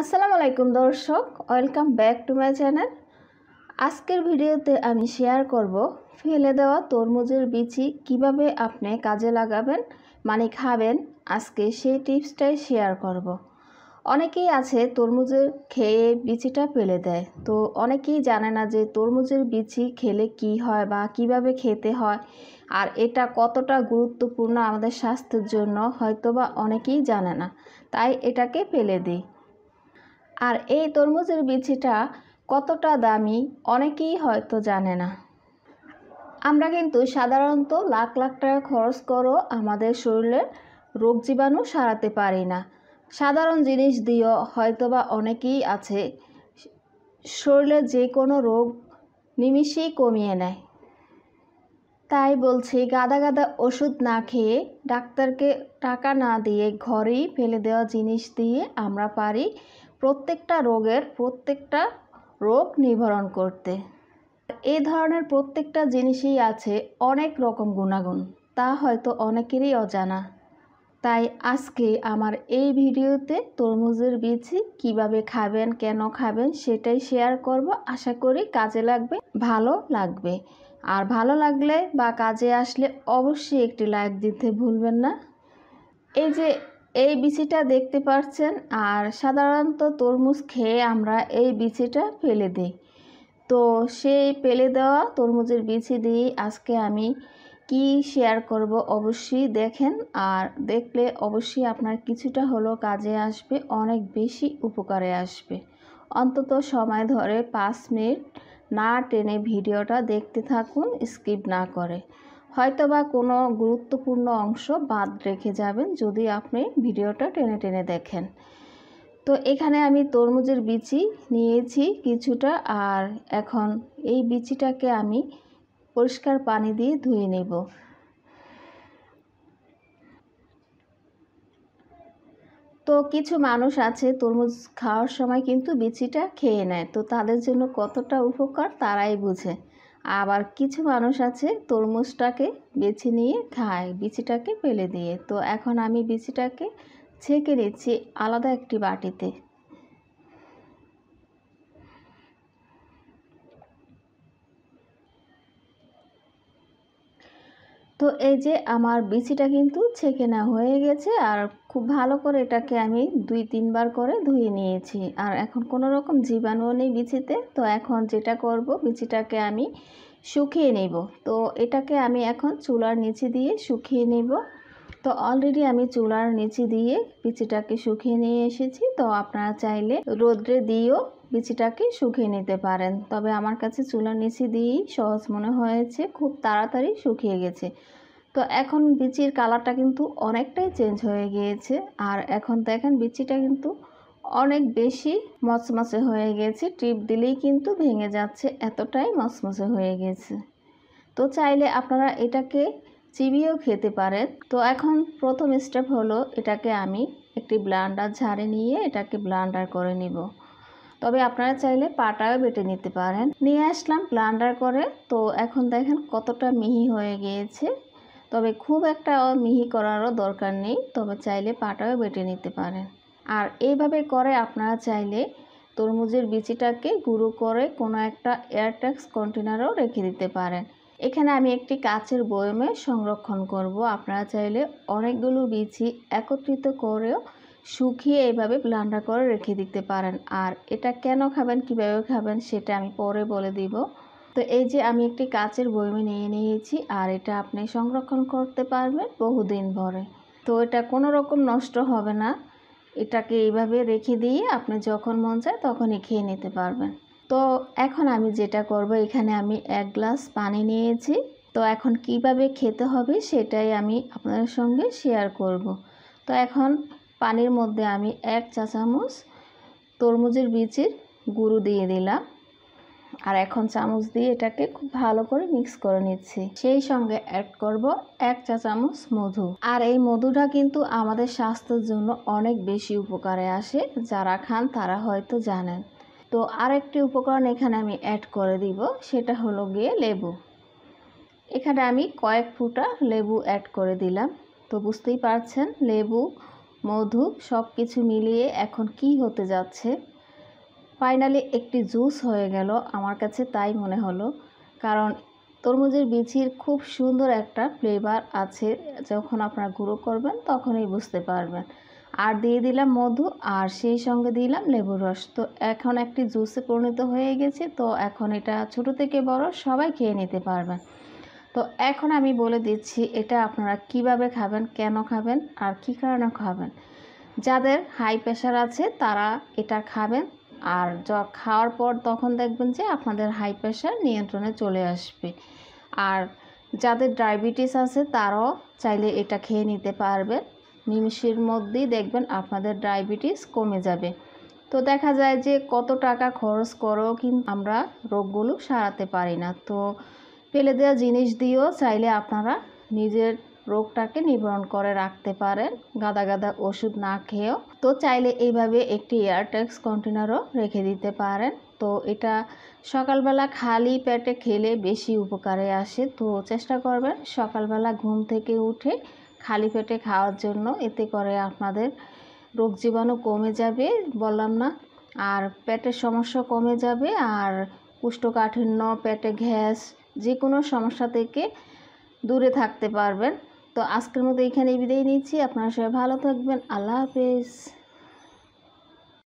আসসালামু আলাইকুম দর্শক welcome back to my channel আজকের ভিডিওতে আমি শেয়ার করব ফেলে দেওয়া তরমুজের বিচি কিভাবে আপনি কাজে লাগাবেন মানে খাবেন আজকে সেই টিপসটাই শেয়ার করব। অনেকেই আছে তরমুজের খেয়ে বিচিটা ফেলে দেয় তো অনেকেই জানে না যে তরমুজের বিচি খেলে কি হয় বা কিভাবে খেতে হয় আর এটা কতটা গুরুত্বপূর্ণ আমাদের স্বাস্থ্যের জন্য হয়তোবা অনেকেই জানে না তাই এটাকে ফেলে দিই আর এই তরমুজের বিচিটা কতটা দামি অনেকেই হয়তো জানে না আমরা কিন্তু সাধারণত লাখ লাখ টাকা খরচ করো আমাদের শরীরের রোগ জীবাণু সারাতে পারি না সাধারণ জিনিস দিয়েও হয়তোবা অনেকেই আছে শরীরে যে কোনো রোগ নিমিষেই কমিয়ে নেয় তাই বলছি গাদা গাদা ওষুধ না খেয়ে ডাক্তারকে টাকা না দিয়ে ঘরেই ফেলে দেওয়া জিনিস দিয়ে আমরা পারি প্রত্যেকটা রোগের প্রত্যেকটা রোগ নিবারণ করতে এই ধরনের প্রত্যেকটা জিনিসই আছে অনেক রকম গুণাগুণ তা হয়তো অনেকেরই অজানা তাই আজকে আমার এই ভিডিওতে তরমুজের বীজ কিভাবে খাবেন কেন খাবেন সেটাই শেয়ার করব আশা করি কাজে লাগবে ভালো লাগবে আর ভালো লাগলে বা কাজে আসলে অবশ্যই একটি লাইক দিতে ভুলবেন না এই যে এই বিচিটা দেখতে পাচ্ছেন আর সাধারণত তরমুজ খেয়ে আমরা এই বিচিটা ফেলে দিই তো সেই ফেলে দেওয়া তরমুজের বিচি দিয়ে আজকে আমি কি শেয়ার করব অবশ্যই দেখেন আর দেখলে অবশ্যই আপনার কিছুটা হলো কাজে আসবে অনেক বেশি উপকারে আসবে অন্তত সময় ধরে পাঁচ মিনিট না টেনে ভিডিওটা দেখতে থাকুন স্কিপ না করে হয়তোবা কোনো গুরুত্বপূর্ণ অংশ বাদ রেখে যাবেন যদি আপনি ভিডিওটা টেনে টেনে দেখেন তো এখানে আমি তরমুজের বিচি নিয়েছি কিছুটা আর এখন এই বিচিটাকে আমি পরিষ্কার পানি দিয়ে ধুয়ে নেব তো কিছু মানুষ আছে তরমুজ খাওয়ার সময় কিন্তু বিচিটা খেয়ে নেয় তো তাদের জন্য কতটা উপকার তারাই বুঝে আবার কিছু মানুষ আছে তরমুজটাকে বেছে নিয়ে খায় বিচিটাকে ফেলে দিয়ে তো এখন আমি বিচিটাকে ছেঁকে নিচ্ছি আলাদা একটি বাটিতে তো এই যে আমার বিচিটা কিন্তু ছেঁকে না হয়ে গেছে আর খুব ভালো করে এটাকে আমি দুই তিনবার করে ধুয়ে নিয়েছি আর এখন কোনো রকম জীবাণুও নেই বিচিতে তো এখন যেটা করব বিচিটাকে আমি শুকিয়ে নেব তো এটাকে আমি এখন চুলার নিচে দিয়ে শুকিয়ে নেব তো অলরেডি আমি চুলার নিচে দিয়ে বিচিটাকে শুকিয়ে নিয়ে এসেছি তো আপনারা চাইলে রোদ্রে দিয়েও বিচিটাকে শুকিয়ে নিতে পারেন তবে আমার কাছে চুলা নিচে দিয়েই সহজ মনে হয়েছে খুব তাড়াতাড়ি শুকিয়ে গেছে তো এখন বিচির কালারটা কিন্তু অনেকটাই চেঞ্জ হয়ে গিয়েছে আর এখন দেখেন বিচিটা কিন্তু অনেক বেশি মচমচে হয়ে গেছে টিপ দিলেই কিন্তু ভেঙে যাচ্ছে এতটাই মচমচে হয়ে গেছে তো চাইলে আপনারা এটাকে চিবিয়েও খেতে পারেন তো এখন প্রথম স্টেপ হলো এটাকে আমি একটি ব্লান্ডার ঝাড়ে নিয়ে এটাকে ব্লান্ডার করে নিব তবে আপনারা চাইলে পাটাও বেটে নিতে পারেন নিয়ে আসলাম ব্লান্ডার করে তো এখন দেখেন কতটা মিহি হয়ে গিয়েছে তবে খুব একটা মিহি করারও দরকার নেই তবে চাইলে পাটাও বেটে নিতে পারেন আর এইভাবে করে আপনারা চাইলে তরমুজের বিচিটাকে গুঁড়ো করে কোনো একটা এয়ারট্যাক্স কন্টেনারও রেখে দিতে পারেন এখানে আমি একটি কাচের বয়মে সংরক্ষণ করব আপনারা চাইলে অনেকগুলো বিচি একত্রিত করেও শুকিয়ে এভাবে ব্লান্ডার করে রেখে দিতে পারেন আর এটা কেন খাবেন কিভাবে খাবেন সেটা আমি পরে বলে দিব তো এই যে আমি একটি কাচের বইমে নিয়ে নিয়েছি আর এটা আপনি সংরক্ষণ করতে পারবেন বহুদিন ভরে তো এটা কোনো রকম নষ্ট হবে না এটাকে এইভাবে রেখে দিয়ে আপনি যখন মন চায় তখনই খেয়ে নিতে পারবেন তো এখন আমি যেটা করব এখানে আমি এক গ্লাস পানি নিয়েছি তো এখন কিভাবে খেতে হবে সেটাই আমি আপনাদের সঙ্গে শেয়ার করব তো এখন পানির মধ্যে আমি এক চা চামচ তরমুজের বীজের গুঁড়ো দিয়ে দিলাম আর এখন চামচ দিয়ে এটাকে খুব ভালো করে মিক্স করে নিচ্ছি সেই সঙ্গে অ্যাড করব এক চা চামচ মধু আর এই মধুটা কিন্তু আমাদের স্বাস্থ্যের জন্য অনেক বেশি উপকারে আসে যারা খান তারা হয়তো জানেন তো আরেকটি উপকরণ এখানে আমি অ্যাড করে দিব সেটা হলো গিয়ে লেবু এখানে আমি কয়েক ফুটা লেবু অ্যাড করে দিলাম তো বুঝতেই পারছেন লেবু মধু সব কিছু মিলিয়ে এখন কি হতে যাচ্ছে ফাইনালি একটি জুস হয়ে গেল আমার কাছে তাই মনে হলো কারণ তরমুজের বিচির খুব সুন্দর একটা ফ্লেভার আছে যখন আপনারা গুঁড়ো করবেন তখনই বুঝতে পারবেন আর দিয়ে দিলাম মধু আর সেই সঙ্গে দিলাম লেবুর রস তো এখন একটি জুসে পরিণত হয়ে গেছে তো এখন এটা ছোট থেকে বড় সবাই খেয়ে নিতে পারবেন তো এখন আমি বলে দিচ্ছি এটা আপনারা কিভাবে খাবেন কেন খাবেন আর কি কারণে খাবেন যাদের হাই প্রেশার আছে তারা এটা খাবেন আর খাওয়ার পর তখন দেখবেন যে আপনাদের হাই প্রেশার নিয়ন্ত্রণে চলে আসবে আর যাদের ডায়াবেটিস আছে তারাও চাইলে এটা খেয়ে নিতে পারবেন নিমিষের মধ্যেই দেখবেন আপনাদের ডায়াবেটিস কমে যাবে তো দেখা যায় যে কত টাকা খরচ করেও কিন্তু আমরা রোগগুলো সারাতে পারি না তো ফেলে দেওয়া জিনিস দিয়েও চাইলে আপনারা নিজের রোগটাকে নিবারণ করে রাখতে পারেন গাদা গাদা ওষুধ না খেয়েও তো চাইলে এইভাবে একটি এয়ারটেক্স কন্টেনারও রেখে দিতে পারেন তো এটা সকালবেলা খালি পেটে খেলে বেশি উপকারে আসে তো চেষ্টা করবেন সকালবেলা ঘুম থেকে উঠে খালি পেটে খাওয়ার জন্য এতে করে আপনাদের রোগ জীবাণু কমে যাবে বললাম না আর পেটের সমস্যা কমে যাবে আর কুষ্ঠকাঠিন্য পেটে গ্যাস যে কোনো সমস্যা থেকে দূরে থাকতে পারবেন তো আজকের মতো এখানে বিদায় নিচ্ছি আপনারা সবাই ভালো থাকবেন আল্লাহ হাফেজ